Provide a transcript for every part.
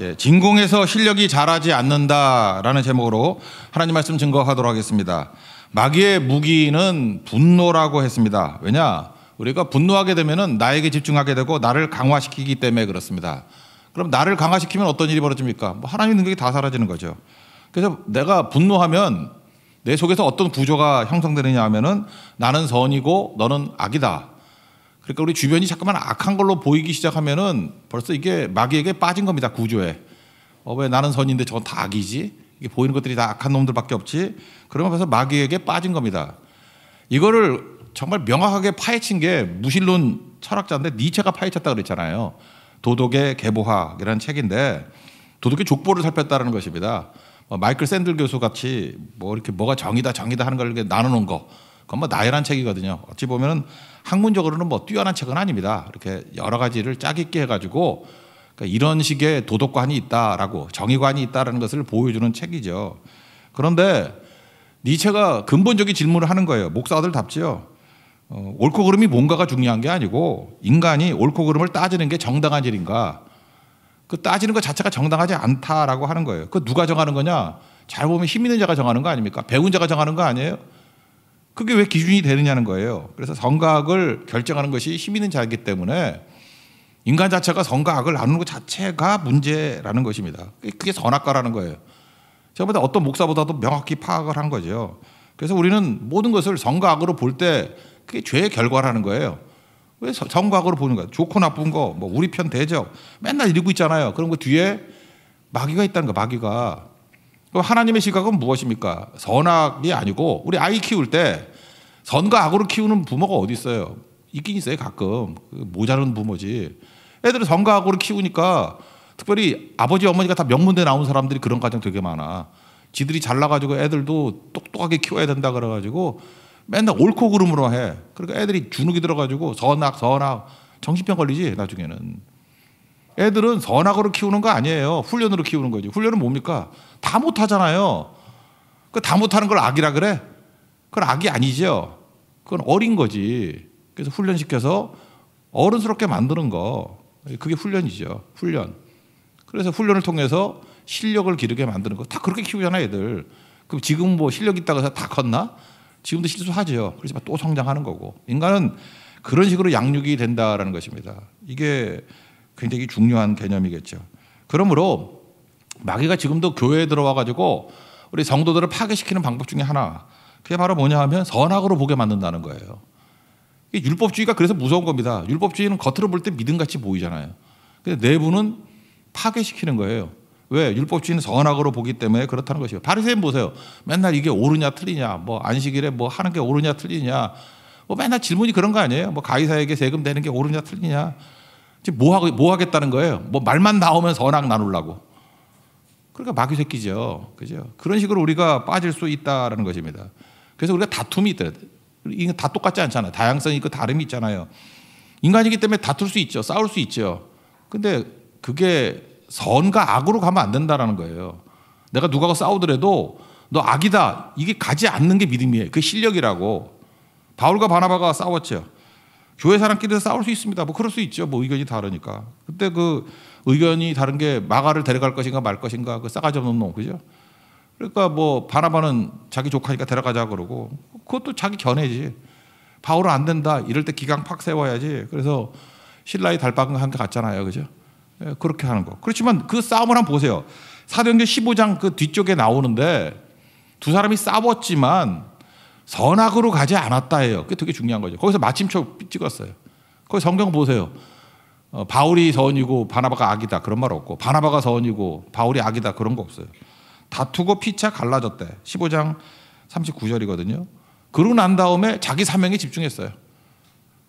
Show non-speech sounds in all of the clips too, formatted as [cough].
예, 진공에서 실력이 자라지 않는다라는 제목으로 하나님 말씀 증거하도록 하겠습니다. 마귀의 무기는 분노라고 했습니다. 왜냐? 우리가 분노하게 되면은 나에게 집중하게 되고 나를 강화시키기 때문에 그렇습니다. 그럼 나를 강화시키면 어떤 일이 벌어집니까? 뭐하나님 능력이 다 사라지는 거죠. 그래서 내가 분노하면 내 속에서 어떤 구조가 형성되느냐 하면은 나는 선이고 너는 악이다. 그러니까 우리 주변이 자꾸만 악한 걸로 보이기 시작하면은 벌써 이게 마귀에게 빠진 겁니다. 구조에. 어, 왜 나는 선인데 저건 다 악이지? 이게 보이는 것들이 다 악한 놈들밖에 없지? 그러면 벌써 마귀에게 빠진 겁니다. 이거를 정말 명확하게 파헤친 게 무신론 철학자인데 니체가 파헤쳤다 그랬잖아요. 도덕의 계보학이라는 책인데 도덕의 족보를 살폈다는 것입니다. 뭐 마이클 샌들 교수 같이 뭐 이렇게 뭐가 정이다 정이다 하는 걸 이렇게 나누는 거. 그건 뭐 나열한 책이거든요. 어찌 보면 학문적으로는 뭐 뛰어난 책은 아닙니다. 이렇게 여러 가지를 짜깁게 해가지고 그러니까 이런 식의 도덕관이 있다라고 정의관이 있다라는 것을 보여주는 책이죠. 그런데 니체가 근본적인 질문을 하는 거예요. 목사들답지요. 어, 옳고 그름이 뭔가가 중요한 게 아니고 인간이 옳고 그름을 따지는 게 정당한 일인가? 그 따지는 것 자체가 정당하지 않다라고 하는 거예요. 그 누가 정하는 거냐? 잘 보면 힘 있는 자가 정하는 거 아닙니까? 배운 자가 정하는 거 아니에요? 그게 왜 기준이 되느냐는 거예요. 그래서 성과학을 결정하는 것이 힘 있는 자이기 때문에 인간 자체가 성과학을 나누는 것 자체가 문제라는 것입니다. 그게 선악과라는 거예요. 저보다 어떤 목사보다도 명확히 파악을 한 거죠. 그래서 우리는 모든 것을 성과학으로 볼 때 그게 죄의 결과라는 거예요. 왜 성과학으로 보는 거야? 좋고 나쁜 거, 뭐 우리 편 대적 맨날 이러고 있잖아요. 그런 거 뒤에 마귀가 있다는 거, 마귀가. 그또 하나님의 시각은 무엇입니까? 선악이 아니고 우리 아이 키울 때 선과 악으로 키우는 부모가 어디 있어요? 있긴 있어요 가끔 그 모자른 부모지. 애들은 선과 악으로 키우니까 특별히 아버지 어머니가 다 명문대 나온 사람들이 그런 가정 되게 많아. 지들이 잘나가지고 애들도 똑똑하게 키워야 된다 그래가지고 맨날 옳고 그름으로 해. 그러니까 애들이 주눅이 들어가지고 선악 선악 정신병 걸리지 나중에는. 애들은 선악으로 키우는 거 아니에요. 훈련으로 키우는 거지. 훈련은 뭡니까? 다 못하잖아요. 그 다 못하는 걸 악이라 그래? 그건 악이 아니죠. 그건 어린 거지. 그래서 훈련시켜서 어른스럽게 만드는 거. 그게 훈련이죠. 훈련. 그래서 훈련을 통해서 실력을 기르게 만드는 거. 다 그렇게 키우잖아, 애들. 그럼 지금 뭐 실력 있다고 해서 다 컸나? 지금도 실수하죠. 그렇지만 또 성장하는 거고. 인간은 그런 식으로 양육이 된다라는 것입니다. 이게 굉장히 중요한 개념이겠죠. 그러므로 마귀가 지금도 교회에 들어와 가지고 우리 성도들을 파괴시키는 방법 중에 하나. 그게 바로 뭐냐 하면 선악으로 보게 만든다는 거예요. 율법주의가 그래서 무서운 겁니다. 율법주의는 겉으로 볼 때 믿음같이 보이잖아요. 근데 내부는 파괴시키는 거예요. 왜? 율법주의는 선악으로 보기 때문에 그렇다는 것이에요. 바리새인 보세요. 맨날 이게 옳으냐 틀리냐, 뭐 안식일에 뭐 하는 게 옳으냐 틀리냐, 뭐 맨날 질문이 그런 거 아니에요. 뭐 가이사에게 세금 내는 게 옳으냐 틀리냐. 지금 뭐 하고 뭐 하겠다는 거예요. 뭐 말만 나오면 선악 나누려고. 그러니까 마귀 새끼죠. 그죠? 그런 식으로 우리가 빠질 수 있다라는 것입니다. 그래서 우리가 다툼이 있다. 이건다 똑같지 않잖아요. 다양성이 있고 다름이 있잖아요. 인간이기 때문에 다툴 수 있죠. 싸울 수 있죠. 근데 그게 선과 악으로 가면 안 된다라는 거예요. 내가 누가 싸우더라도 너 악이다. 이게 가지 않는 게 믿음이에요. 그 실력이라고. 바울과 바나바가 싸웠죠. 교회 사람끼리 싸울 수 있습니다. 뭐 그럴 수 있죠. 뭐 의견이 다르니까. 그때 그 의견이 다른 게 마가를 데려갈 것인가 말 것인가 그 싸가지 없는 놈 그죠? 그러니까 뭐 바나바는 자기 조카니까 데려가자 그러고 그것도 자기 견해지. 바울은 안 된다. 이럴 때 기강 팍 세워야지. 그래서 신라의 달빵 한게 같잖아요. 그죠? 예, 그렇게 하는 거. 그렇지만 그 싸움을 한 번 보세요. 사도행전 15장 그 뒤쪽에 나오는데 두 사람이 싸웠지만 선악으로 가지 않았다해요 그게 되게 중요한 거죠. 거기서 마침표 찍었어요. 거기 성경 보세요. 어, 바울이 선이고 바나바가 악이다 그런 말 없고 바나바가 선이고 바울이 악이다 그런 거 없어요. 다투고 피차 갈라졌대. 15장 39절이거든요. 그러고 난 다음에 자기 사명에 집중했어요.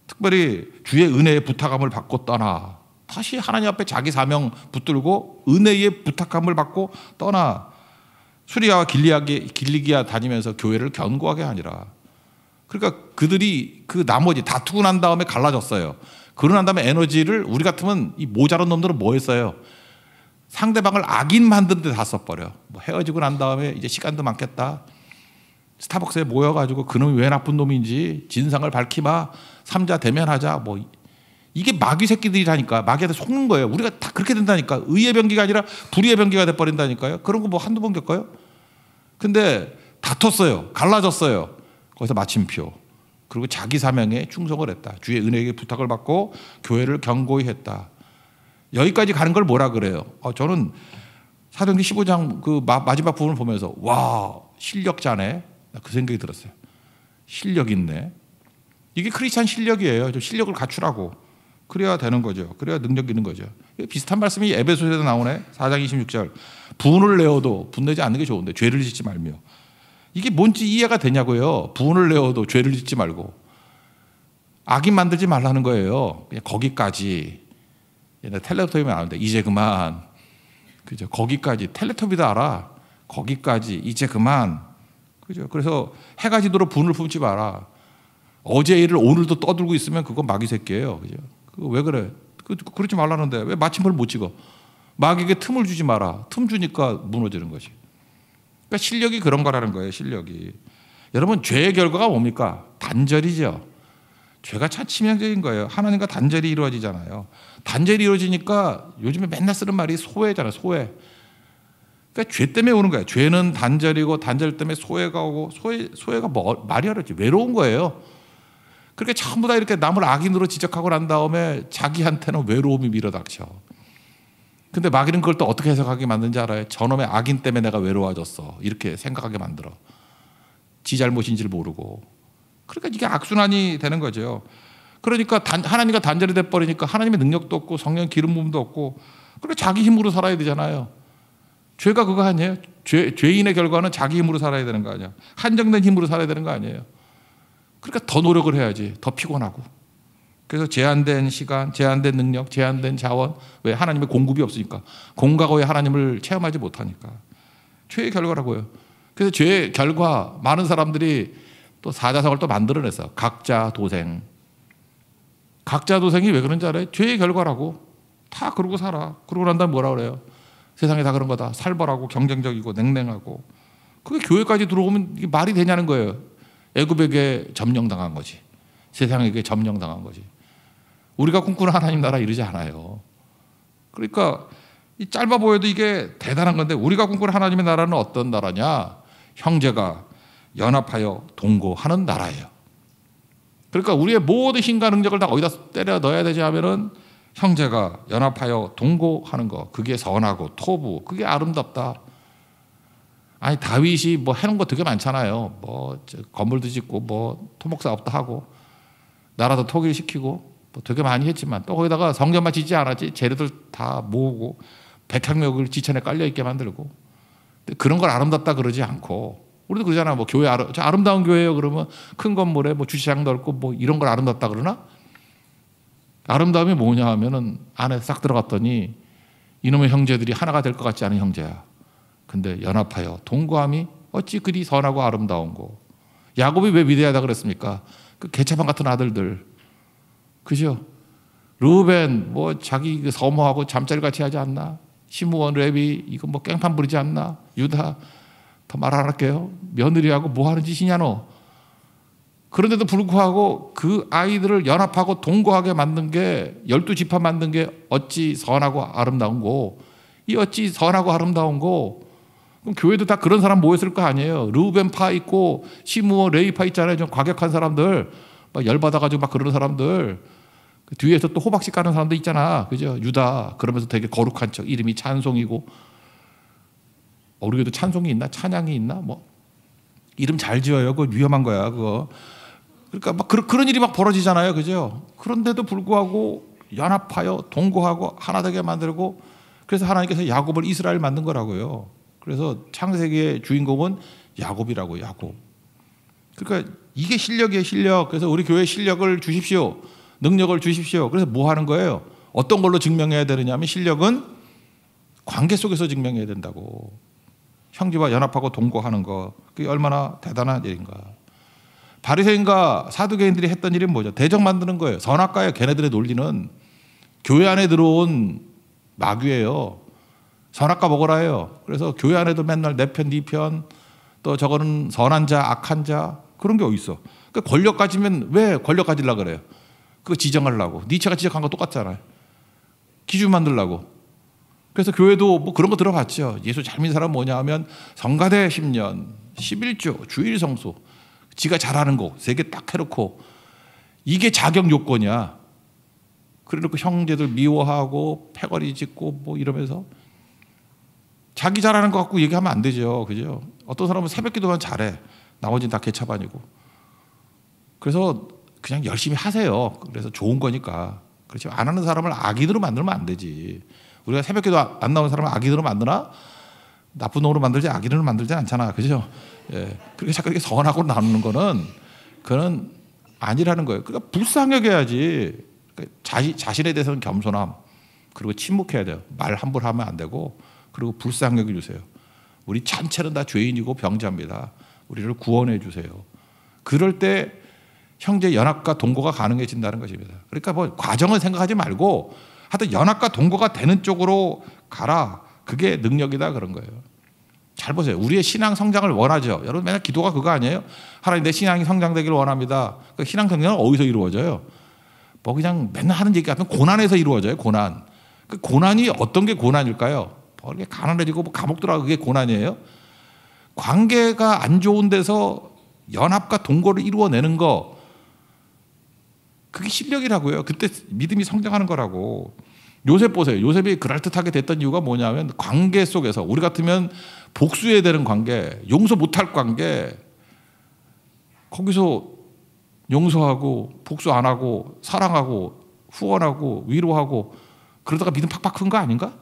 특별히 주의 은혜의 부탁함을 받고 떠나. 다시 하나님 앞에 자기 사명 붙들고 은혜의 부탁함을 받고 떠나. 수리아와 길리기아 아 다니면서 교회를 견고하게 하니라. 그러니까 그들이 그 나머지 다투고 난 다음에 갈라졌어요. 그러고 난 다음에 에너지를 우리 같으면 이 모자란 놈들은 뭐 했어요? 상대방을 악인 만든 데다 써버려. 뭐 헤어지고 난 다음에 이제 시간도 많겠다. 스타벅스에 모여가지고 그놈이 왜 나쁜 놈인지 진상을 밝히마. 삼자 대면하자. 뭐 이게 마귀 새끼들이라니까 마귀한테 속는 거예요. 우리가 다 그렇게 된다니까 의의 변기가 아니라 불의의 변기가 돼 버린다니까요. 그런 거 뭐 한두 번 겪어요? 근데 다퉜어요. 갈라졌어요. 거기서 마침표. 그리고 자기 사명에 충성을 했다. 주의 은혜에게 부탁을 받고 교회를 경고히 했다. 여기까지 가는 걸 뭐라 그래요? 어, 저는 사도행전 15장 그 마지막 부분을 보면서 와 실력자네 그 생각이 들었어요. 실력 있네. 이게 크리스찬 실력이에요. 좀 실력을 갖추라고. 그래야 되는 거죠. 그래야 능력 있는 거죠. 비슷한 말씀이 에베소서에도 나오네. 4장 26절. 분을 내어도 분내지 않는 게 좋은데 죄를 짓지 말며. 이게 뭔지 이해가 되냐고요. 분을 내어도 죄를 짓지 말고. 악인 만들지 말라는 거예요. 그냥 거기까지. 옛날 텔레토비에 나는데 이제 그만. 그죠. 거기까지. 텔레토비도 알아. 거기까지. 이제 그만. 그죠. 그래서 해가 지도록 분을 품지 마라. 어제 일을 오늘도 떠들고 있으면 그건 마귀 새끼예요. 그죠. 그 왜 그래? 그, 그러지 말라는데 왜 마침표를 못 찍어? 마귀에게 틈을 주지 마라. 틈 주니까 무너지는 것이. 그러니까 실력이 그런 거라는 거예요. 실력이. 여러분 죄의 결과가 뭡니까? 단절이죠. 죄가 참 치명적인 거예요. 하나님과 단절이 이루어지잖아요. 단절이 이루어지니까 요즘에 맨날 쓰는 말이 소외잖아요. 소외. 그러니까 죄 때문에 오는 거예요. 죄는 단절이고 단절 때문에 소외가 오고 소외 소외가 뭐, 말이 지 외로운 거예요. 그렇게 전부 다 이렇게 남을 악인으로 지적하고 난 다음에 자기한테는 외로움이 밀어닥쳐. 근데 마귀는 그걸 또 어떻게 해석하게 만든지 알아요? 저놈의 악인 때문에 내가 외로워졌어. 이렇게 생각하게 만들어. 지 잘못인지를 모르고. 그러니까 이게 악순환이 되는 거죠. 그러니까 단, 하나님과 단절이 돼버리니까 하나님의 능력도 없고 성령 기름 부음도 없고 그리고 자기 힘으로 살아야 되잖아요. 죄가 그거 아니에요? 죄, 죄인의 결과는 자기 힘으로 살아야 되는 거아니에요 한정된 힘으로 살아야 되는 거 아니에요. 그러니까 더 노력을 해야지. 더 피곤하고. 그래서 제한된 시간, 제한된 능력, 제한된 자원, 왜? 하나님의 공급이 없으니까. 공과거의 하나님을 체험하지 못하니까. 최의 결과라고요. 그래서 죄의 결과, 많은 사람들이 또 사자성을 또만들어내서 각자 도생. 각자 도생이 왜 그런지 알아요? 죄의 결과라고. 다 그러고 살아. 그러고 난다음 뭐라 그래요? 세상에 다 그런 거다. 살벌하고 경쟁적이고 냉랭하고. 그게 교회까지 들어오면 말이 되냐는 거예요. 애굽에게 점령당한 거지. 세상에게 점령당한 거지. 우리가 꿈꾸는 하나님 나라 이러지 않아요. 그러니까 짧아 보여도 이게 대단한 건데 우리가 꿈꾸는 하나님의 나라는 어떤 나라냐? 형제가 연합하여 동거하는 나라예요. 그러니까 우리의 모든 힘과 능력을 다 어디다 때려 넣어야 되지 하면은 형제가 연합하여 동거하는 거 그게 선하고 토부 그게 아름답다 아니 다윗이 뭐 해놓은 거 되게 많잖아요. 뭐 건물도 짓고 뭐 토목 사업도 하고 나라도 통일시키고 뭐 되게 많이 했지만 또 거기다가 성전만 짓지 않았지 재료들 다 모으고 백향력을 지천에 깔려 있게 만들고 그런 걸 아름답다 그러지 않고 우리도 그러잖아 뭐 교회 아름, 아름다운 교회요 그러면 큰 건물에 뭐 주차장 넓고 뭐 이런 걸 아름답다 그러나 아름다움이 뭐냐 하면은 안에 싹 들어갔더니 이놈의 형제들이 하나가 될 것 같지 않은 형제야. 근데 연합하여 동거함이 어찌 그리 선하고 아름다운고. 야곱이 왜 위대하다 그랬습니까? 그 개차반 같은 아들들. 그죠? 르벤 뭐 자기 그 서모하고 잠자리 같이 하지 않나? 시므원 레비 이거 뭐 깽판 부리지 않나? 유다 더 말 안 할게요. 며느리하고 뭐 하는 짓이냐 너. 그런데도 불구하고 그 아이들을 연합하고 동거하게 만든 게 열두 집합 만든 게 어찌 선하고 아름다운고 이 어찌 선하고 아름다운고 그럼 교회도 다 그런 사람 모였을 거 아니에요. 르벤파 있고 시므오 레이파 있잖아요. 좀 과격한 사람들 막 열받아가지고 막그러 사람들 그 뒤에서 또 호박씨 까는 사람도 있잖아. 그죠? 유다 그러면서 되게 거룩한 척 이름이 찬송이고 우리에도 찬송이 있나 찬양이 있나 뭐 이름 잘 지어요. 그 위험한 거야 그거. 그러니까 막 그런, 그런 일이 막 벌어지잖아요. 그죠? 그런데도 불구하고 연합하여 동거하고 하나 되게 만들고 그래서 하나님께서 야곱을 이스라엘 만든 거라고요. 그래서 창세기의 주인공은 야곱이라고 야곱. 그러니까 이게 실력이에요, 실력. 그래서 우리 교회 실력을 주십시오. 능력을 주십시오. 그래서 뭐 하는 거예요? 어떤 걸로 증명해야 되느냐 하면 실력은 관계 속에서 증명해야 된다고. 형제와 연합하고 동거하는 거. 그게 얼마나 대단한 일인가. 바리새인과 사두개인들이 했던 일이 뭐죠? 대적 만드는 거예요. 선악과예 걔네들의 논리는 교회 안에 들어온 마귀예요. 선악과 먹으라 해요. 그래서 교회 안에도 맨날 내 네 편, 네 편, 또 저거는 선한 자, 악한 자, 그런 게 어디 있어. 그러니까 권력 가지면 왜 권력 가지려 고 그래요? 그거 지정하려고. 니체가 지적한 거 똑같잖아요. 기준 만들라고. 그래서 교회도 뭐 그런 거 들어봤죠. 예수 잘 믿는 사람 뭐냐 하면 성가대 10년, 1 1조 주일 성소 지가 잘하는 거, 세 개 딱 해놓고 이게 자격 요건이야. 그래놓고 형제들 미워하고 패거리 짓고 뭐 이러면서 자기 잘하는 것 갖고 얘기하면 안 되죠. 그죠? 어떤 사람은 새벽 기도만 잘해. 나머지는 다 개차반이고. 그래서 그냥 열심히 하세요. 그래서 좋은 거니까. 그렇지. 안 하는 사람을 아기들로 만들면 안 되지. 우리가 새벽 기도 안 나오는 사람을 아기들로 만드나? 나쁜 놈으로 만들지 아기들로 만들지 않잖아. 그죠? 예. 그렇게 자꾸 이렇게 선하고 나누는 거는 그건 아니라는 거예요. 그러니까 불쌍하게 해야지. 그러니까 자신, 자신에 대해서는 겸손함. 그리고 침묵해야 돼요. 말 함부로 하면 안 되고 그리고 불쌍하게 주세요. 우리 전체는 다 죄인이고 병자입니다. 우리를 구원해 주세요. 그럴 때 형제 연합과 동거가 가능해진다는 것입니다. 그러니까 뭐 과정을 생각하지 말고 하여튼 연합과 동거가 되는 쪽으로 가라. 그게 능력이다 그런 거예요. 잘 보세요. 우리의 신앙 성장을 원하죠. 여러분 맨날 기도가 그거 아니에요? 하나님 내 신앙이 성장되기를 원합니다. 그 신앙 성장은 어디서 이루어져요? 뭐 그냥 맨날 하는 얘기 같으면 고난에서 이루어져요. 고난. 그 고난이 어떤 게 고난일까요? 벌게 가난해지고 뭐 감옥 들어가 그게 고난이에요. 관계가 안 좋은 데서 연합과 동거를 이루어내는 거 그게 실력이라고요. 그때 믿음이 성장하는 거라고. 요셉 보세요. 요셉이 그럴듯하게 됐던 이유가 뭐냐면 관계 속에서 우리 같으면 복수해야 되는 관계, 용서 못할 관계, 거기서 용서하고 복수 안 하고 사랑하고 후원하고 위로하고 그러다가 믿음 팍팍 큰 거 아닌가?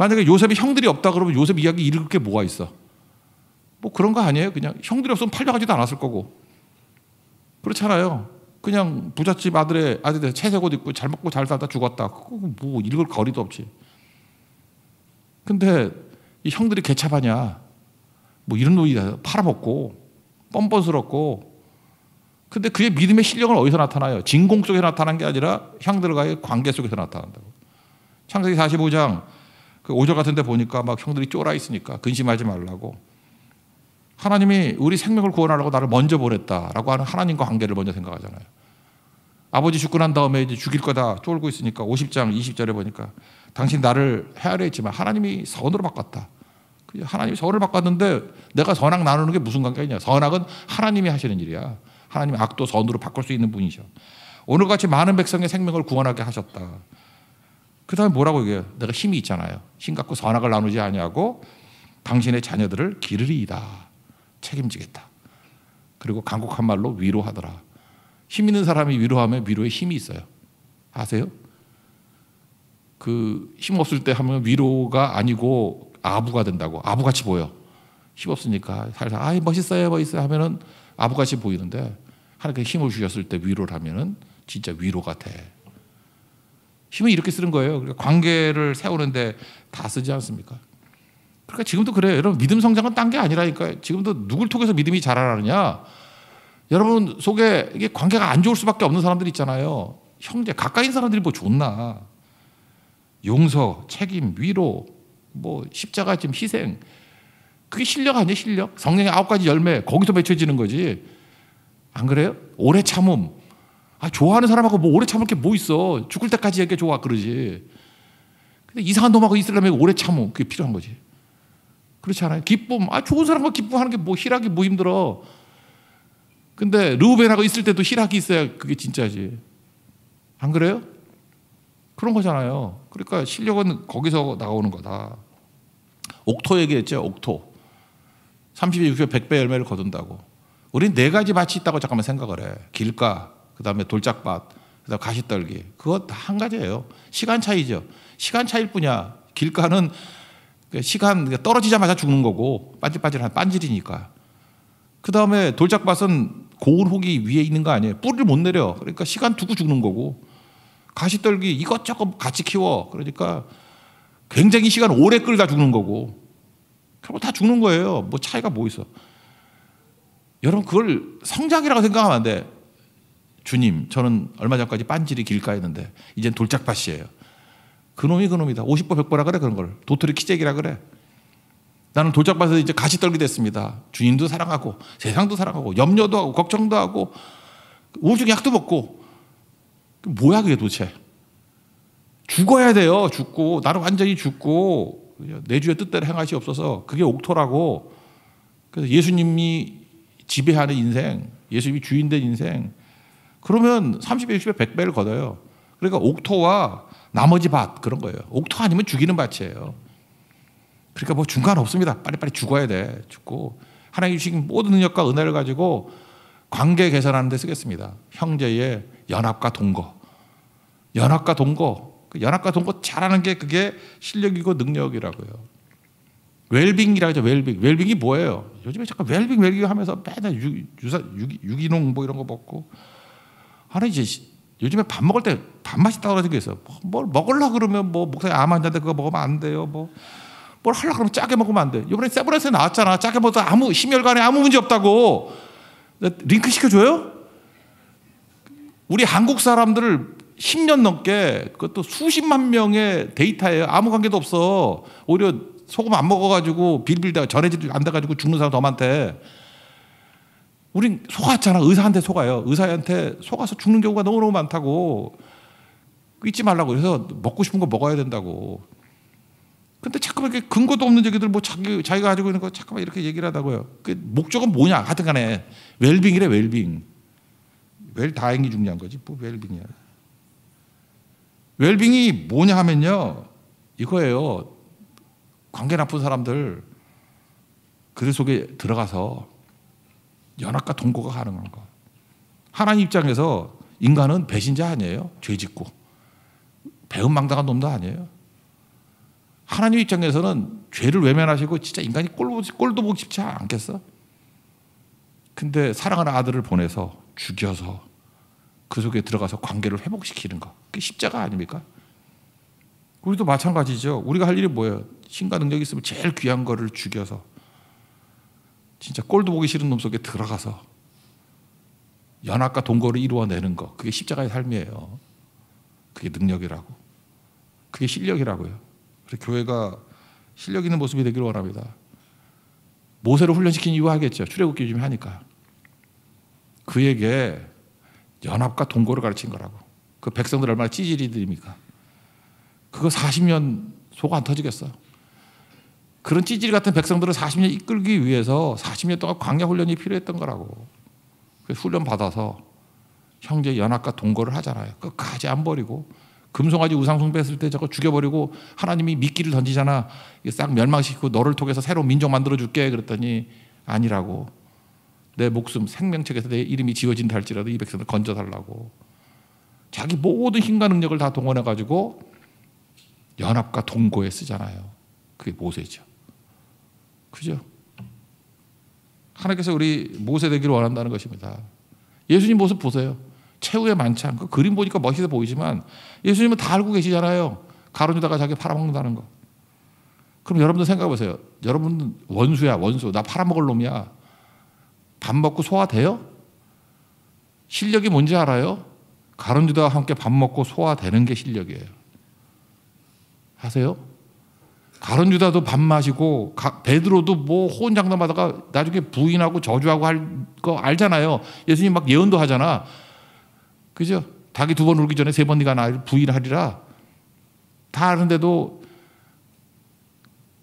만약에 요셉이 형들이 없다 그러면 요셉 이야기 읽을 게 뭐가 있어? 뭐 그런 거 아니에요? 그냥 형들이 없으면 팔려가지도 않았을 거고. 그렇잖아요. 그냥 부잣집 아들의 아들들 채색 옷 입고 잘 먹고 잘 살다 죽었다. 그거 뭐 읽을 거리도 없지. 근데 이 형들이 개차하냐? 뭐 이런 놈이다. 팔아먹고 뻔뻔스럽고. 근데 그의 믿음의 실력은 어디서 나타나요? 진공 속에 나타난 게 아니라 형들과의 관계 속에서 나타난다고. 창세기 45장 그 5절 같은 데 보니까 막 형들이 쫄아 있으니까 근심하지 말라고. 하나님이 우리 생명을 구원하려고 나를 먼저 보냈다라고 하는 하나님과 관계를 먼저 생각하잖아요. 아버지 죽고 난 다음에 이제 죽일 거다 쫄고 있으니까 50장 20절에 보니까 당신 나를 헤아려 했지만 하나님이 선으로 바꿨다. 그 하나님이 선을 바꿨는데 내가 선악 나누는 게 무슨 관계냐 선악은 하나님이 하시는 일이야. 하나님 악도 선으로 바꿀 수 있는 분이셔. 오늘같이 많은 백성의 생명을 구원하게 하셨다. 그 다음에 뭐라고 얘기해요? 내가 힘이 있잖아요. 힘 갖고 선악을 나누지 아니하고 당신의 자녀들을 기르리이다. 책임지겠다. 그리고 간곡한 말로 위로하더라. 힘 있는 사람이 위로하면 위로에 힘이 있어요. 아세요? 그 힘 없을 때 하면 위로가 아니고 아부가 된다고. 아부같이 보여. 힘 없으니까 살살 아이 멋있어요 멋있어요 하면은 아부같이 보이는데 하나님께 힘을 주셨을 때 위로를 하면은 진짜 위로가 돼. 힘을 이렇게 쓰는 거예요. 그러니까 관계를 세우는데 다 쓰지 않습니까? 그러니까 지금도 그래요. 여러분 믿음 성장은 딴 게 아니라니까 지금도 누굴 통해서 믿음이 자라나느냐? 여러분 속에 이게 관계가 안 좋을 수밖에 없는 사람들 있잖아요. 형제 가까인 사람들이 뭐 좋나? 용서, 책임, 위로, 뭐 십자가 지금 희생. 그게 실력 아니에요, 실력? 성령의 아홉 가지 열매 거기서 맺혀지는 거지. 안 그래요? 오래 참음, 아, 좋아하는 사람하고 뭐 오래 참을 게 뭐 있어. 죽을 때까지 이게 좋아. 그러지. 근데 이상한 놈하고 있으려면 오래 참어. 그게 필요한 거지. 그렇지 않아요? 기쁨. 아, 좋은 사람과 기쁨하는 게 뭐 희락이 뭐 힘들어. 근데 르우벤하고 있을 때도 희락이 있어야 그게 진짜지. 안 그래요? 그런 거잖아요. 그러니까 실력은 거기서 나오는 거다. 옥토 얘기했죠. 옥토. 30에 60에 100배 열매를 거둔다고. 우린 네 가지 밭이 있다고 잠깐만 생각을 해. 길가, 그다음에 돌짝밭, 그다음 가시떨기. 그것다한 가지예요. 시간 차이죠. 시간 차일 뿐이야. 길가는 그 시간 그러니까 떨어지자마자 죽는 거고 반질반질한 빤질이니까 그다음에 돌짝밭은 고운 혹이 위에 있는 거 아니에요. 뿌리를 못 내려. 그러니까 시간 두고 죽는 거고. 가시떨기 이것저것 같이 키워. 그러니까 굉장히 시간 오래 끌다 죽는 거고. 결국 다 죽는 거예요. 뭐 차이가 뭐 있어. 여러분 그걸 성장이라고 생각하면 안 돼. 주님, 저는 얼마 전까지 빤질이 길가였는데 이젠 돌짝밭이에요. 그놈이 그놈이다. 50보 100보라 그래 그런 걸. 도토리 키재기라 그래. 나는 돌짝밭에서 이제 가시 떨기 됐습니다. 주님도 사랑하고 세상도 사랑하고 염려도 하고 걱정도 하고 우중약도 먹고 뭐야 그게 도대체. 죽어야 돼요. 죽고 나는 완전히 죽고 내 주의 뜻대로 행하시옵소서. 그게 옥토라고. 그래서 예수님이 지배하는 인생, 예수님이 주인된 인생 그러면 30배, 60배, 100배를 걷어요. 그러니까 옥토와 나머지 밭 그런 거예요. 옥토 아니면 죽이는 밭이에요. 그러니까 뭐 중간 없습니다. 빨리빨리 죽어야 돼. 죽고 하나님 주신 모든 능력과 은혜를 가지고 관계 개선하는 데 쓰겠습니다. 형제의 연합과 동거. 연합과 동거. 그 연합과 동거 잘하는 게 그게 실력이고 능력이라고요. 웰빙이라고 하죠. 웰빙. 웰빙이 뭐예요? 요즘에 잠깐 웰빙 웰빙 하면서 맨날 유, 유사, 유기, 유기농 뭐 이런 거 먹고 하는 이제 요즘에 밥 먹을 때 밥맛이 떨어지고 있어. 뭘먹을라 그러면 뭐 목사님 암 환자인데 그거 먹으면 안 돼요. 뭐뭘 하려 그러면 짜게 먹으면 안 돼. 이번에 세브란스에 나왔잖아. 짜게 먹어도 아무 심혈관에 아무 문제 없다고. 링크 시켜줘요? 우리 한국 사람들을 10년 넘게 그것도 수십만 명의 데이터에 아무 관계도 없어. 오히려 소금 안 먹어가지고 빌빌다가 전해질 안 돼가지고 죽는 사람 더 많대. 우린 속았잖아. 의사한테 속아요. 의사한테 속아서 죽는 경우가 너무너무 많다고. 잊지 말라고. 그래서 먹고 싶은 거 먹어야 된다고. 근데 자꾸만 이렇게 근거도 없는 얘기들 뭐 자기, 자기가 가지고 있는 거 자꾸만 이렇게 얘기를 하다고요. 그 목적은 뭐냐. 하여튼 간에 웰빙이래, 웰빙. 웰다행히 중요한 거지. 뭐 웰빙이야. 웰빙이 뭐냐 하면요. 이거예요. 관계 나쁜 사람들 그들 속에 들어가서 연합과 동거가 가능한 거. 하나님 입장에서 인간은 배신자 아니에요. 죄 짓고. 배은망당한 놈도 아니에요. 하나님 입장에서는 죄를 외면하시고 진짜 인간이 꼴, 꼴도 보기 쉽지 않겠어? 근데 사랑하는 아들을 보내서 죽여서 그 속에 들어가서 관계를 회복시키는 거. 그게 십자가 아닙니까? 우리도 마찬가지죠. 우리가 할 일이 뭐예요? 신과 능력이 있으면 제일 귀한 거를 죽여서 진짜 꼴도 보기 싫은 놈 속에 들어가서 연합과 동거를 이루어내는 거 그게 십자가의 삶이에요. 그게 능력이라고. 그게 실력이라고요. 그래서 교회가 실력 있는 모습이 되기를 원합니다. 모세를 훈련시킨 이유 하겠죠. 출애굽기 좀 하니까. 그에게 연합과 동거를 가르친 거라고. 그 백성들 얼마나 찌질이들입니까? 그거 40년 속 안 터지겠어. 그런 찌질 같은 백성들을 40년 이끌기 위해서 40년 동안 광야 훈련이 필요했던 거라고. 그 훈련 받아서 형제 연합과 동거를 하잖아요. 끝까지 안 버리고 금송아지 우상숭배했을 때 저거 죽여버리고 하나님이 미끼를 던지잖아. 이거 싹 멸망시키고 너를 통해서 새로운 민족 만들어 줄게. 그랬더니 아니라고. 내 목숨 생명책에서 내 이름이 지어진다 할지라도 이 백성을 건져달라고. 자기 모든 힘과 능력을 다 동원해 가지고 연합과 동거에 쓰잖아요. 그게 모세죠. 그죠? 하나님께서 우리 모세 되기를 원한다는 것입니다. 예수님 모습 보세요. 최후의 만찬. 그 그림 보니까 멋있어 보이지만 예수님은 다 알고 계시잖아요. 가론유다가 자기 팔아먹는다는 거. 그럼 여러분들 생각해 보세요. 여러분 원수야, 원수. 나 팔아먹을 놈이야. 밥 먹고 소화돼요? 실력이 뭔지 알아요? 가론유다와 함께 밥 먹고 소화되는 게 실력이에요. 하세요? 가론 유다도 밥 마시고 베드로도 뭐 호언장담하다가 나중에 부인하고 저주하고 할 거 알잖아요. 예수님 막 예언도 하잖아. 그죠? 닭이 두 번 울기 전에 세번 네가 나를 부인하리라. 다 아는데도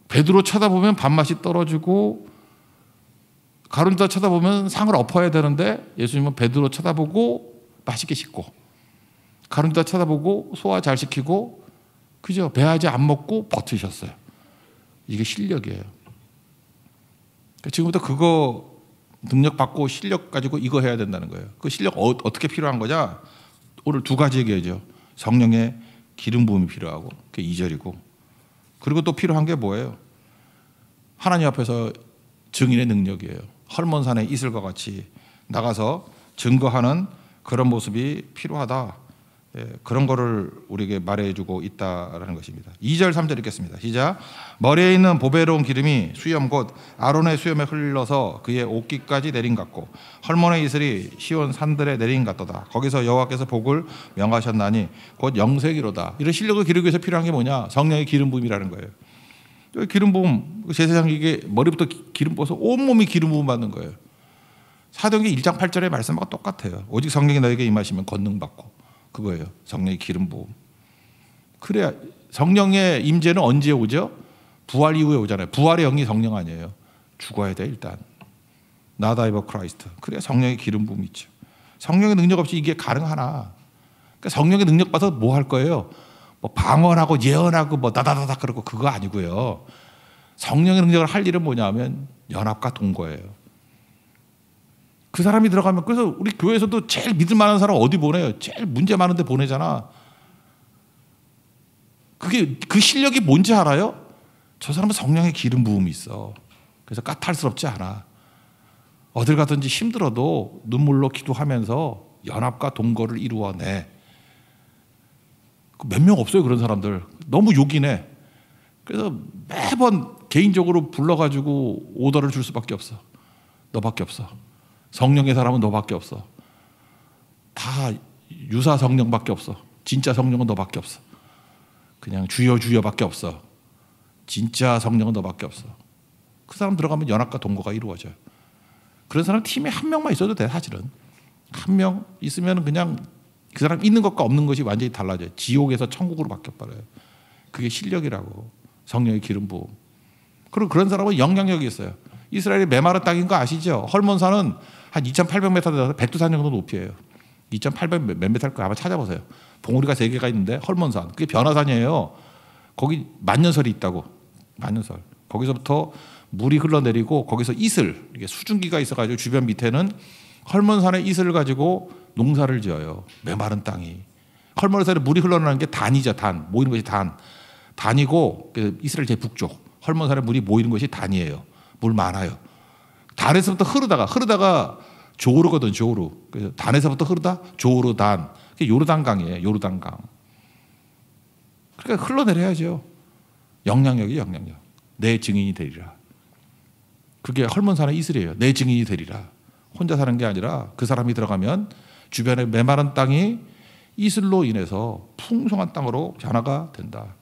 베드로 쳐다보면 밥맛이 떨어지고 가론 유다 쳐다보면 상을 엎어야 되는데 예수님은 베드로 쳐다보고 맛있게 씻고 가론 유다 쳐다보고 소화 잘 시키고 그죠? 배하지 안 먹고 버티셨어요. 이게 실력이에요. 그러니까 지금부터 그거 능력 받고 실력 가지고 이거 해야 된다는 거예요. 그 실력 어, 떻게 필요한 거냐? 오늘 두 가지 얘기하죠. 성령의 기름 부음이 필요하고 그게 2절이고 그리고 또 필요한 게 뭐예요? 하나님 앞에서 증인의 능력이에요. 헐몬산의 이슬과 같이 나가서 증거하는 그런 모습이 필요하다. 예, 그런 거를 우리에게 말해주고 있다라는 것입니다. 2절 3절 읽겠습니다. 시작. 머리에 있는 보배로운 기름이 수염 곧 아론의 수염에 흘러서 그의 옷깃까지 내린 같고 헐몬의 이슬이 시온 산들에 내린 같도다. 거기서 여호와께서 복을 명하셨나니 곧 영세기로다. 이런 실력을 기르기 위해서 필요한 게 뭐냐? 성령의 기름 부음이라는 거예요. 그 기름 부음 제사장 그 이게 머리부터 기름 부어서 온 몸이 기름 부음 받는 거예요. 사도행 1장 8절의 말씀과 똑같아요. 오직 성령이 너에게 임하시면 권능 받고 그거예요. 성령의 기름 부음. 그래야 성령의 임재는 언제 오죠? 부활 이후에 오잖아요. 부활의 영이 성령 아니에요. 죽어야 돼 일단. 나다이버 크라이스트. 그래야 성령의 기름 부음이 있죠. 성령의 능력 없이 이게 가능하나? 그러니까 성령의 능력 받아서 뭐 할 거예요? 뭐 방언하고 예언하고 뭐 나다다다 그러고 그거 아니고요. 성령의 능력을 할 일은 뭐냐면 연합과 동거예요. 그 사람이 들어가면 그래서 우리 교회에서도 제일 믿을 만한 사람 어디 보내요? 제일 문제 많은데 보내잖아. 그게 그 실력이 뭔지 알아요? 저 사람은 성령의 기름 부음이 있어. 그래서 까탈스럽지 않아. 어딜 가든지 힘들어도 눈물로 기도하면서 연합과 동거를 이루어내. 그 몇명 없어요 그런 사람들. 너무 욕이네. 그래서 매번 개인적으로 불러가지고 오더를 줄 수밖에 없어. 너밖에 없어. 성령의 사람은 너밖에 없어. 다 유사 성령밖에 없어. 진짜 성령은 너밖에 없어. 그냥 주여 주여밖에 없어. 진짜 성령은 너밖에 없어. 그 사람 들어가면 연합과 동거가 이루어져요. 그런 사람 팀에 한 명만 있어도 돼 사실은 한 명 있으면 그냥 그 사람 있는 것과 없는 것이 완전히 달라져요. 지옥에서 천국으로 바뀌어 버려요. 그게 실력이라고 성령의 기름 부음. 그리고 그런 사람은 영향력이 있어요. 이스라엘이 메마른 땅인 거 아시죠? 헐몬산은 한 2,800m 돼서 백두산 정도 높이에요. 2,800몇 미터일까 아마 찾아보세요. 봉우리가 세 개가 있는데 헐몬산 그게 변화산이에요. 거기 만년설이 있다고 만년설. 거기서부터 물이 흘러내리고 거기서 이슬 이게 수증기가 있어가지고 주변 밑에는 헐몬산의 이슬을 가지고 농사를 지어요. 메마른 땅이. 헐몬산에 물이 흘러나는 게 단이죠. 단 모이는 것이 단. 단이고 그 이스라엘 제 북쪽 헐몬산에 물이 모이는 것이 단이에요. 물 많아요. 단에서부터 흐르다가 흐르다가 조르거든 조르. 그래서 단에서부터 흐르다 조르단. 요르단강이에요. 요르단강. 그러니까 흘러내려야죠. 영향력이 영향력. 내 증인이 되리라. 그게 헐몬 사는 이슬이에요. 내 증인이 되리라. 혼자 사는 게 아니라 그 사람이 들어가면 주변의 메마른 땅이 이슬로 인해서 풍성한 땅으로 변화가 된다.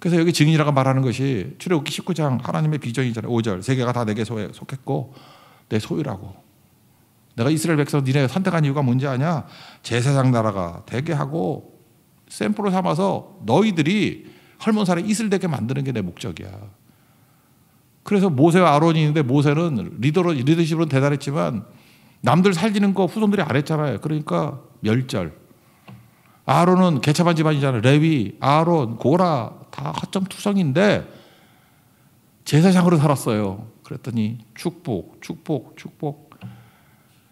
그래서 여기 증인이라고 말하는 것이 출애굽기 19장 하나님의 비전이잖아요. 5절 세계가 다 내게 속했고 내 소유라고. 내가 이스라엘 백성 니네 선택한 이유가 뭔지 아냐? 제사장 나라가 되게 하고 샘플로 삼아서 너희들이 헐몬살에 이슬 되게 만드는 게 내 목적이야. 그래서 모세와 아론이 있는데 모세는 리더로 리더십으로 대단했지만 남들 살리는 거 후손들이 안 했잖아요. 그러니까 멸절. 아론은 개차반 집안이잖아요. 레위, 아론, 고라, 다 허점 투성인데 제사장으로 살았어요. 그랬더니 축복, 축복, 축복.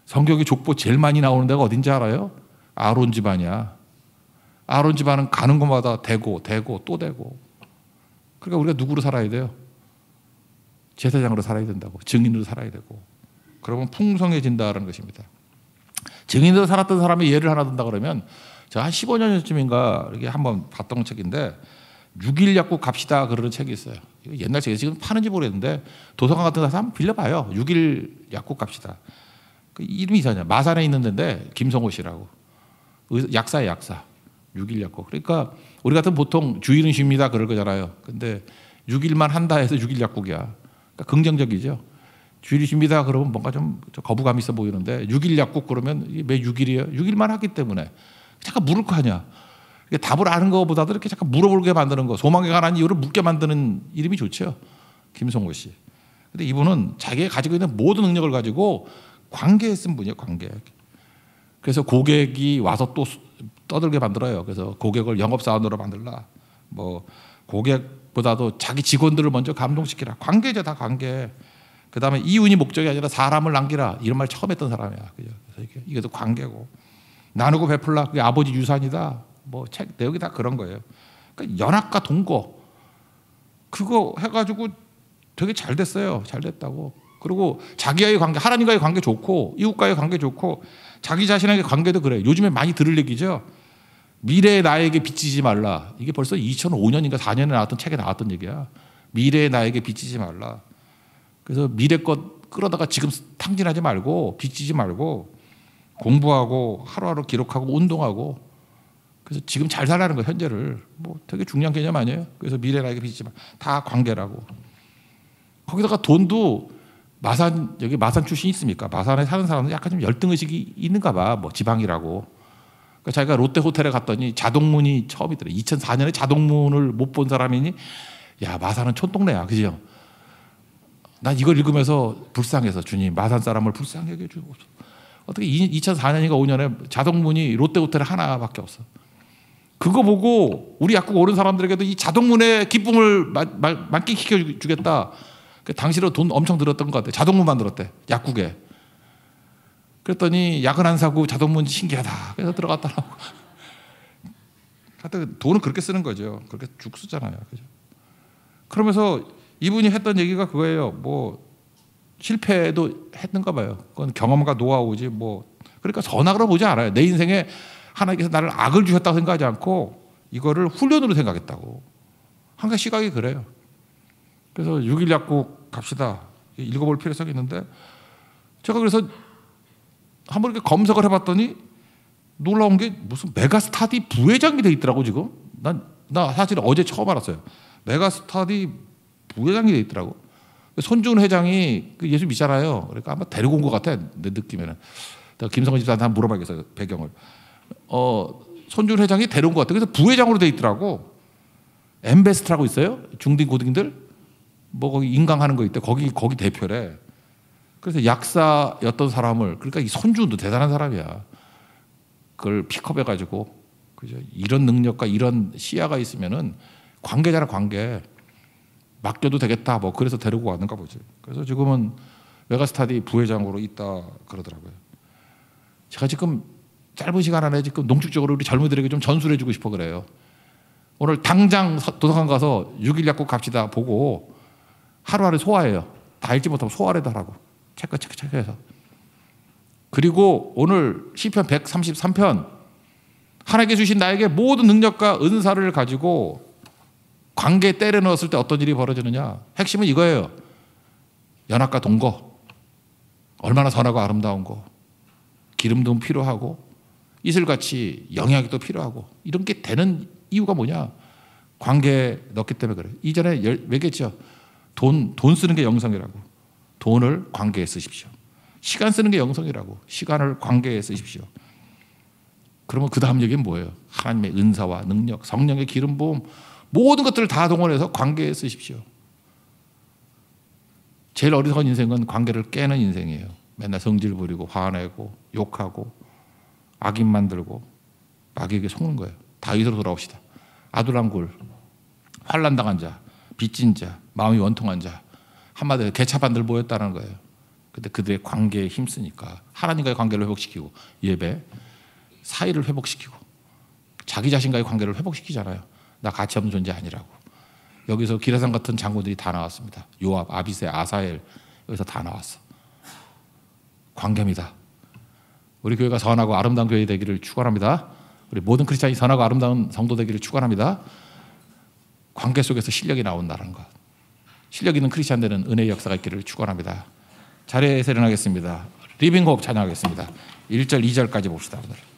성경에 족보 제일 많이 나오는 데가 어딘지 알아요? 아론 집안이야. 아론 집안은 가는 곳마다 되고되고또되고 그러니까 우리가 누구로 살아야 돼요? 제사장으로 살아야 된다고. 증인으로 살아야 되고. 그러면 풍성해진다라는 것입니다. 증인으로 살았던 사람이 예를 하나 든다 그러면 저한 15년 전쯤인가 이렇게 한번 봤던 책인데 6일 약국 갑시다 그러는 책이 있어요. 옛날 책이 지금 파는지 모르겠는데 도서관 같은 데서 한번 빌려봐요. 6일 약국 갑시다. 그 이름이 이상하냐. 마산에 있는 데인데 김성호 씨라고. 약사의 약사. 6일 약국. 그러니까 우리 같은 보통 주일은 쉽니다 그럴 거잖아요. 근데 6일만 한다 해서 6일 약국이야. 그러니까 긍정적이죠. 주일이 쉽니다 그러면 뭔가 좀 거부감 있어 보이는데 6일 약국 그러면 매 6일이에요. 6일만 하기 때문에 잠깐 물을 거 아니야. 이게 답을 아는 것보다도 이렇게 잠깐 물어보게 만드는 거, 소망에 관한 이유를 묻게 만드는 이름이 좋죠. 김성호 씨. 근데 이분은 자기가 가지고 있는 모든 능력을 가지고 관계에 쓴 분이에요, 관계. 그래서 고객이 와서 또 떠들게 만들어요. 그래서 고객을 영업사원으로 만들라. 뭐, 고객보다도 자기 직원들을 먼저 감동시키라. 관계죠, 다 관계. 그 다음에 이윤이 목적이 아니라 사람을 남기라. 이런 말 처음 했던 사람이야. 그죠? 그래서 이게, 이것도 관계고. 나누고 베풀라. 그게 아버지 유산이다. 뭐책 내용이 다 그런 거예요. 그러니까 연합과 동거 그거 해가지고 되게 잘 됐어요. 잘 됐다고. 그리고 자기와의 관계, 하나님과의 관계 좋고 이웃과의 관계 좋고 자기 자신에게 관계도 그래요. 요즘에 많이 들을 얘기죠. 미래의 나에게 비치지 말라. 이게 벌써 2005년인가 4년에 나왔던 책에 나왔던 얘기야. 미래의 나에게 비치지 말라. 그래서 미래 것 끌어다가 지금 탕진하지 말고 비치지 말고 공부하고 하루하루 기록하고 운동하고 그래서 지금 잘 살라는 거 현재를 뭐 되게 중요한 개념 아니에요? 그래서 미래라게 비치지만 다 관계라고. 거기다가 돈도 마산 여기 마산 출신이 있습니까? 마산에 사는 사람은 약간 좀 열등 의식이 있는가 봐. 뭐 지방이라고. 그러니까 자기가 롯데 호텔에 갔더니 자동문이 처음이더래. 2004년에 자동문을 못 본 사람이니 야 마산은 촌동네야, 그죠? 난 이걸 읽으면서 불쌍해서 주님 마산 사람을 불쌍하게 해주고 어떻게 2004년인가 5년에 자동문이 롯데 호텔 하나밖에 없어. 그거 보고 우리 약국 오른 사람들에게도 이 자동문의 기쁨을 만끽시켜 주겠다. 그 당시로 돈 엄청 들었던 것 같아. 자동문 만들었대. 약국에. 그랬더니 약은 안 사고 자동문 신기하다. 그래서 들어갔다라고. [laughs] 하여튼 돈을 그렇게 쓰는 거죠. 그렇게 죽 쓰잖아요. 그죠? 그러면서 이분이 했던 얘기가 그거예요. 뭐 실패도 했는가 봐요. 그건 경험과 노하우지 뭐. 그러니까 선악으로 보지 않아요. 내 인생에 하나님께서 나를 악을 주셨다고 생각하지 않고 이거를 훈련으로 생각했다고. 한가 시각이 그래요. 그래서 6일 약국 갑시다. 읽어볼 필요성이 있는데 제가 그래서 한번 이렇게 검색을 해봤더니 놀라운 게 무슨 메가스타디 부회장이 돼 있더라고 지금. 난, 나 사실 어제 처음 알았어요. 메가스타디 부회장이 돼 있더라고. 손준 회장이 그 예수 믿잖아요. 그러니까 아마 데리고 온것 같아. 내 느낌에는. 김성근 집사한테 한번 물어봐야겠어요. 배경을. 어, 손준 회장이 데려온 것 같아. 요 그래서 부회장으로 돼 있더라고. 엠베스트라고 있어요. 중딩 고등들 뭐 거기 인강하는 거 있대. 거기 거기 대표래. 그래서 약사였던 사람을 그러니까 이 손준도 대단한 사람이야. 그걸 픽업해 가지고 그죠? 이런 능력과 이런 시야가 있으면은 관계자나 관계 맡겨도 되겠다. 뭐 그래서 데리고 왔는가 보지. 그래서 지금은 메가스타디 부회장으로 있다 그러더라고요. 제가 지금 짧은 시간 안에 지금 농축적으로 우리 젊은이들에게 좀 전술해 주고 싶어 그래요. 오늘 당장 도서관 가서 6일 약국 갑시다 보고 하루하루 소화해요. 다 읽지 못하고 소화를 하라고. 체크 체크 체크해서. 그리고 오늘 시편 133편 하나님께 주신 나에게 모든 능력과 은사를 가지고 관계에 때려 넣었을 때 어떤 일이 벌어지느냐. 핵심은 이거예요. 연합과 동거. 얼마나 선하고 아름다운 거. 기름도 필요하고 이슬같이 영향이 또 필요하고 이런 게 되는 이유가 뭐냐? 관계 넣기 때문에 그래. 이전에 얘기했죠. 돈, 돈 쓰는 게 영성이라고. 돈을 관계에 쓰십시오. 시간 쓰는 게 영성이라고. 시간을 관계에 쓰십시오. 그러면 그 다음 얘기는 뭐예요? 하나님의 은사와 능력, 성령의 기름 부음 모든 것들을 다 동원해서 관계에 쓰십시오. 제일 어리석은 인생은 관계를 깨는 인생이에요. 맨날 성질 부리고 화내고 욕하고 악인 만들고 악에게 속는 거예요. 다윗으로 돌아옵시다. 아둘람굴, 환란당한 자, 빚진 자, 마음이 원통한 자, 한마디로 개차반들 모였다는 거예요. 근데 그들의 관계에 힘쓰니까 하나님과의 관계를 회복시키고 예배, 사이를 회복시키고 자기 자신과의 관계를 회복시키잖아요. 나 가치 없는 존재 아니라고. 여기서 기라상 같은 장군들이 다 나왔습니다. 요압, 아비세, 아사엘 여기서 다 나왔어. 관계입니다. 우리 교회가 선하고 아름다운 교회 되기를 축원합니다. 우리 모든 크리스찬이 선하고 아름다운 성도 되기를 축원합니다. 관계 속에서 실력이 나온다는 것. 실력 있는 크리스찬 되는 은혜의 역사가 있기를 축원합니다. 자리에 세련하겠습니다. 리빙 호흡 찬양하겠습니다. 1절, 2절까지 봅시다.